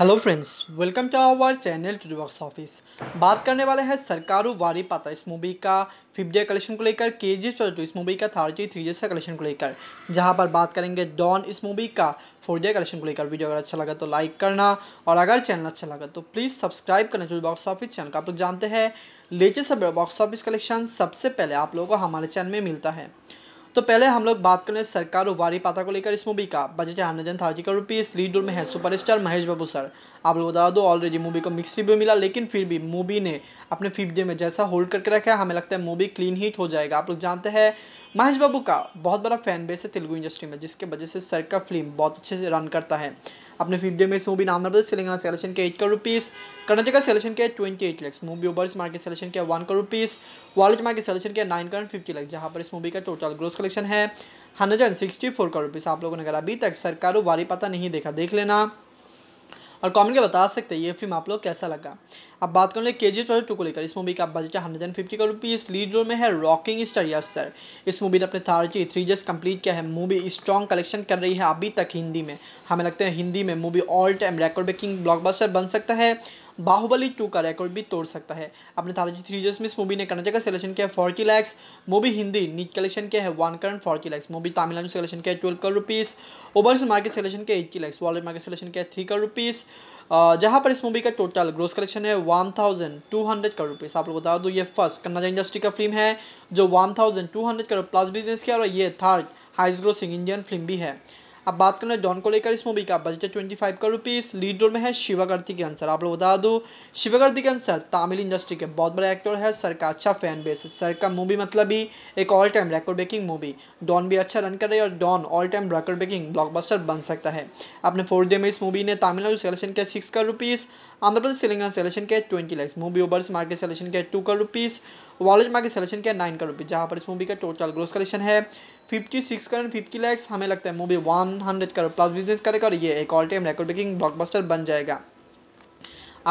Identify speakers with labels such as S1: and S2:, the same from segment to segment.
S1: hello friends welcome to our channel to box office बात करने वाले हैं सरकारू वारी पाता इस मूवी का फिफ्थ डे कलेक्शन को लेकर के जी टू इस मूवी का थर्टी थ्री डे कलेक्शन को लेकर जहां पर बात करेंगे डॉन इस मूवी का फोर डे कलेक्शन को लेकर वीडियो अगर अच्छा लगा तो लाइक करना और अगर चैनल अच्छा लगा तो प्लीज़ सब्सक्राइब करना टू बॉक्स ऑफिस चैनल का आप लोग जानते हैं लेटेस्ट बॉक्स ऑफिस कलेक्शन सबसे पहले आप लोगों को हमारे चैनल में मिलता है तो पहले हम लोग बात करें सरकार वारी पाता को लेकर इस मूवी का बजट है hundred and thirty crore rupees lead role में है सुपरस्टार महेश बाबू सर आप लोग बता दो ऑलरेडी मूवी को मिक्स रिव्यू मिला लेकिन फिर भी मूवी ने अपने फिफ्थ डे में जैसा होल्ड करके रखा है हमें लगता है मूवी क्लीन हिट हो जाएगा आप लोग जानते हैं महेश बाबू का बहुत बड़ा फैन बेस है तेलुगु इंडस्ट्री में जिसके वजह से सर का फिल्म बहुत अच्छे से रन करता है अपने आपने ఫిఫ్త్ డే మేస్ మూవీ ఆంధ్రప్రదేశ్ తెలంగాణ సెలక్షన్కి ఎయిట్ కరోడ్ రూపీస్ सेलेक्शन సెలక్షన్కే twenty eight lakhs movie overseas market selection के वन का रुपीज़ वॉलेट मार्केट सेलेक्शन के नाइन करेंट फिफ्टी लैक्स जहाँ पर इस मूवी का टोटल ग्रोथ कलेक्शन है हंड्रेड एंड सिक्सटी फोर का रुपीज़ आप लोगों ने अगर अभी तक सरकारों वारी पता नहीं देखा देख लेना और कॉमेंट के बता सकते हैं ये फिल्म आप लोग कैसा लगा अब बात कर लें के जी टू को लेकर इस मूवी का बजट है hundred and fifty crore rupees lead role में है रॉकिंग स्टार यस सर इस मूवी ने अपने थारजी थ्री जस्ट कंप्लीट किया है मूवी स्ट्रॉन्ग कलेक्शन कर रही है अभी तक हिंदी में हमें लगता है हिंदी में movie all time record breaking blockbuster बन सकता है बाहुबली टू का रिकॉर्ड भी तोड़ सकता है अपने थारजी थ्री जस्ट में इस मूवी ने कर्नाटक का सिलेक्शन किया है forty lakhs movie Hindi net collection किया है one crore forty lakhs movie Tamil Nadu selection किया है twelve crore rupees overseas market selection किया eighty lakhs world market selection किया है थ्री करोड़ रुपीज़ जहाँ पर इस मूवी का टोटल ग्रोस कलेक्शन है 1,200 करोड़ रुपीस आप लोग बता दो ये फर्स्ट कन्नाजा इंडस्ट्री का फिल्म है जो 1,200 करोड़ प्लस बिजनेस किया और ये third highest grossing Indian film भी है अब बात करें डॉन को लेकर इस मूवी का बजट है twenty five crore rupees lead role में है शिवा कार्तिकेयन सर आप लोग बता दो Sivakarthikeyan sir Tamil industry के बहुत बड़े एक्टर है सर का अच्छा फैन बेस है सर का मूवी मतलब ही एक all time record breaking movie Don भी अच्छा रन कर रही है और Don all time record breaking blockbuster बन सकता है अपने फोर्थ डे में इस मूवी ने तमिलनाडु सेलेक्शन किया six crore rupees Andhra Pradesh Telangana selection किया twenty lakhs movie overseas market selection किया two crore rupees world market selection किया नाइन करोड़ रुपीज़ जहाँ पर इस मूवी का टोटल ग्रोस कलेक्शन है fifty six crore fifty lakhs हमें लगता है movie one hundred crore plus business करेगा और ये एक all time record breaking blockbuster बन जाएगा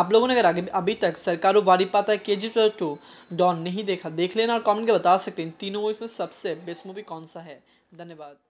S1: आप लोगों ने अगर आगे अभी तक सरकारो वारी पाता है के जी टू डॉन नहीं देखा देख लेना और कमेंट के बता सकते हैं तीनों इसमें सबसे बेस्ट मूवी कौन सा है धन्यवाद